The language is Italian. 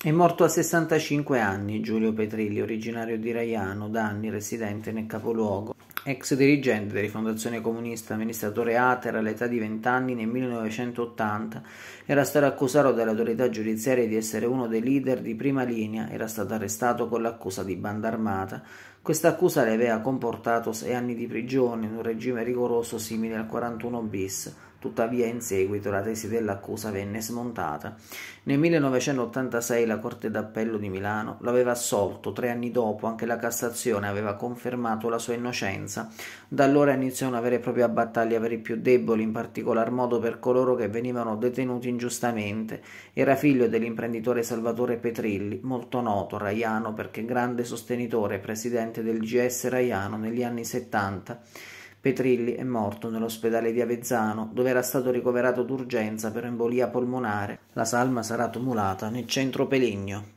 È morto a 65 anni Giulio Petrilli, originario di Raiano, da anni residente nel capoluogo. Ex dirigente della Rifondazione Comunista, amministratore ATER all'età di 20 anni nel 1980, era stato accusato dalle autorità giudiziarie di essere uno dei leader di prima linea, era stato arrestato con l'accusa di banda armata. Questa accusa le aveva comportato sei anni di prigione in un regime rigoroso simile al 41 bis. Tuttavia in seguito la tesi dell'accusa venne smontata. Nel 1986 la Corte d'Appello di Milano lo aveva assolto, tre anni dopo anche la Cassazione aveva confermato la sua innocenza. Da allora iniziò una vera e propria battaglia per i più deboli, in particolar modo per coloro che venivano detenuti ingiustamente. Era figlio dell'imprenditore Salvatore Petrilli, molto noto, raiano perché grande sostenitore e presidente del GS Raiano negli anni 70. Petrilli è morto nell'ospedale di Avezzano, dove era stato ricoverato d'urgenza per embolia polmonare. La salma sarà tumulata nel centro Peligno.